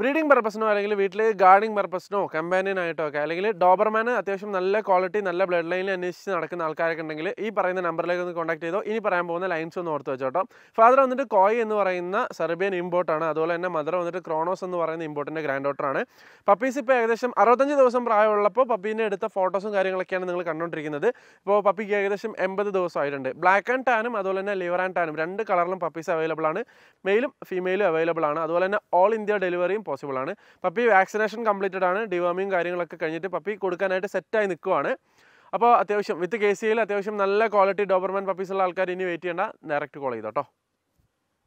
breeding പർപ്പസിനോ അല്ലെങ്കിൽ വീട്ടിൽ guarding പർപ്പസിനോ കമ്പാനിയനായിട്ടോ ഒക്കെ അല്ലെങ്കിൽ ഡോബർമാൻ അത്യാവശ്യം നല്ല ക്വാളിറ്റി നല്ല ബ്ലഡ് ലൈനിൽ അന്വേഷിച്ച് നടക്കുന്ന ആൾക്കാരൊക്കെ ഉണ്ടെങ്കിൽ ഈ പറയുന്ന നമ്പറിലേക്ക് ഒന്ന് കോൺടാക്ട് ചെയ്തോ ഇനി പറയാൻ പോകുന്ന ലൈൻസ് ഒന്ന് ഓർത്ത് വെച്ചോട്ടോ ഫാദർ വന്നിട്ട് കോയ് എന്ന് പറയുന്ന സെർബിയൻ ഇമ്പോർട്ടാണ് അതുപോലെ തന്നെ മദർ വന്നിട്ട് ക്രോണോസ് എന്ന് പറയുന്ന ഇമ്പോർട്ടിൻ്റെ ഗ്രാൻഡ് ഡോട്ടറാണ് പപ്പീസ് ഇപ്പോൾ ഏകദേശം അറുപത്തഞ്ച് ദിവസം പ്രായമുള്ളപ്പോൾ പപ്പീനെ എടുത്ത ഫോട്ടോസും കാര്യങ്ങളൊക്കെയാണ് നിങ്ങൾ കണ്ടുകൊണ്ടിരിക്കുന്നത് ഇപ്പോൾ പപ്പിക്ക് ഏകദേശം എൺപത് ദിവസമായിട്ടുണ്ട് ബ്ലാക്ക് ആൻഡ് ടാനും അതുപോലെ തന്നെ ലിവർ ആൻഡ് ടാനും രണ്ട് കളറിലും പപ്പീസ് അവൈലബിൾ ആണ് മെയിലും ഫീമെയിലും അവൈലബിൾ ആണ് അതുപോലെ തന്നെ ഓൾ ഇന്ത്യ ഡെലിവറിയും പോസിബിൾ ആണ് പപ്പി വാക്സിനേഷൻ കംപ്ലീറ്റഡ് ആണ് ഡിവേമിങ് കാര്യങ്ങളൊക്കെ കഴിഞ്ഞിട്ട് പപ്പി കൊടുക്കാനായിട്ട് സെറ്റായി നിൽക്കുവാണ് അപ്പോൾ അത്യാവശ്യം വിത്ത് കെ സിയിൽ അത്യാവശ്യം നല്ല ക്വാളിറ്റി ഡോബർമാൻ പപ്പീസ് ഉള്ള ആൾക്കാർ ഇനി വെയിറ്റ് ചെയ്യേണ്ട ഡയറക്റ്റ് കോൾ ചെയ്തോട്ടോ